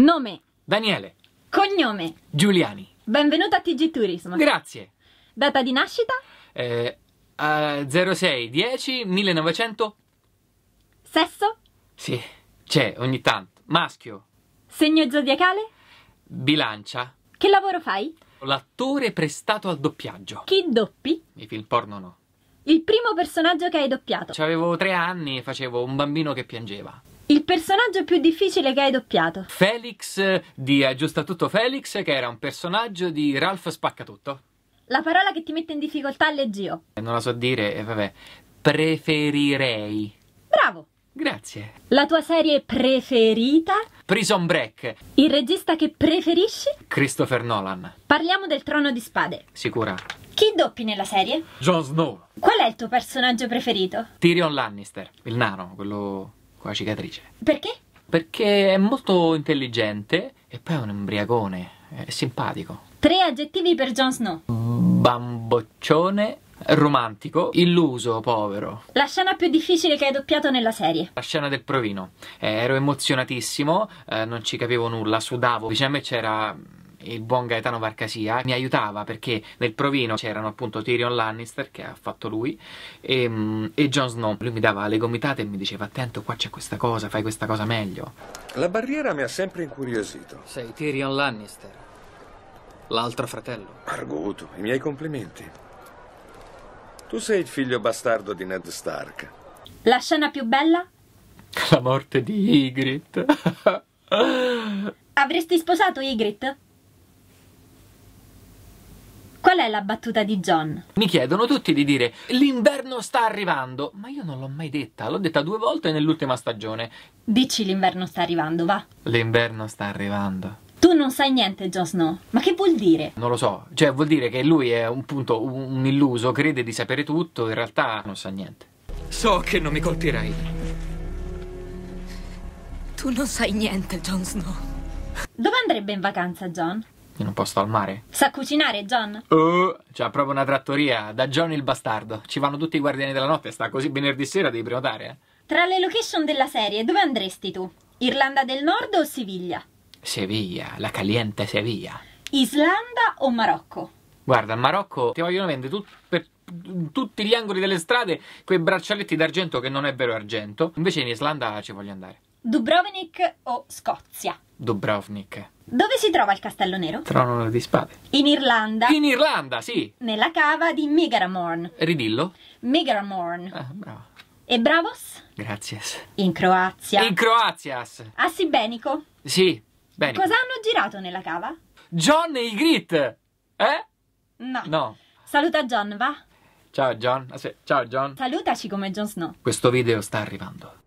Nome. Daniele. Cognome. Giuliani. Benvenuto a TG Turismo. Grazie. Data di nascita? Eh, uh, 06 10 1900. Sesso? Sì, c'è ogni tanto. Maschio. Segno zodiacale? Bilancia. Che lavoro fai? L'attore prestato al doppiaggio. Chi doppi? I film porno no. Il primo personaggio che hai doppiato? C'avevo tre anni e facevo un bambino che piangeva. Il personaggio più difficile che hai doppiato? Felix di Aggiusta Tutto Felix, che era un personaggio di Ralph Spaccatutto. La parola che ti mette in difficoltà è leggio. Eh, non la so dire, e eh, vabbè. Preferirei. Bravo! Grazie. La tua serie preferita? Prison Break. Il regista che preferisci? Christopher Nolan. Parliamo del Trono di Spade. Sicura. Chi doppi nella serie? Jon Snow. Qual è il tuo personaggio preferito? Tyrion Lannister, il nano, quello con la cicatrice. Perché? Perché è molto intelligente e poi è un embriagone, è simpatico. Tre aggettivi per Jon Snow. Bamboccione, romantico, illuso, povero. La scena più difficile che hai doppiato nella serie? La scena del provino. Eh, ero emozionatissimo, eh, non ci capivo nulla, sudavo. Vicino a me c'era il buon Gaetano Varcasia mi aiutava perché nel provino c'erano appunto Tyrion Lannister che ha fatto lui e, mm, e Jon Snow lui mi dava le gomitate e mi diceva attento qua c'è questa cosa fai questa cosa meglio la barriera mi ha sempre incuriosito sei Tyrion Lannister l'altro fratello Arguto, i miei complimenti tu sei il figlio bastardo di Ned Stark la scena più bella? la morte di Ygritte Avresti sposato Ygritte? Qual è la battuta di John? Mi chiedono tutti di dire l'inverno sta arrivando, ma io non l'ho mai detta, l'ho detta due volte nell'ultima stagione. Dici l'inverno sta arrivando, va. L'inverno sta arrivando. Tu non sai niente, Jon Snow. Ma che vuol dire? Non lo so. Cioè, vuol dire che lui è un punto un illuso, crede di sapere tutto, in realtà non sa niente. So che non mi colpirai. Tu non sai niente, Jon Snow. Dove andrebbe in vacanza, John? in un posto al mare. Sa cucinare, John? Oh, c'ha proprio una trattoria, da John il bastardo. Ci vanno tutti i guardiani della notte, sta così venerdì sera devi prenotare. Eh? Tra le location della serie, dove andresti tu? Irlanda del Nord o Siviglia? Siviglia, la caliente Siviglia. Islanda o Marocco? Guarda, al Marocco ti vogliono vendere tu, per tutti gli angoli delle strade quei braccialetti d'argento che non è vero argento. Invece in Islanda ci voglio andare. Dubrovnik o Scozia? Dubrovnik. Dove si trova il Castello Nero? Trono di Spade. In Irlanda. In Irlanda, sì. Nella cava di Megaramorn. Ridillo. Megaramorn. Ah, bravo. E Bravos? Grazie. In Croazia. In Croazia. A ah, Sibenico. Sì, bene. Cosa hanno girato nella cava? John e Igrit. Eh? No. No. Saluta John, va. Ciao John. Ah, Ciao John. Salutaci come Jon Snow. Questo video sta arrivando.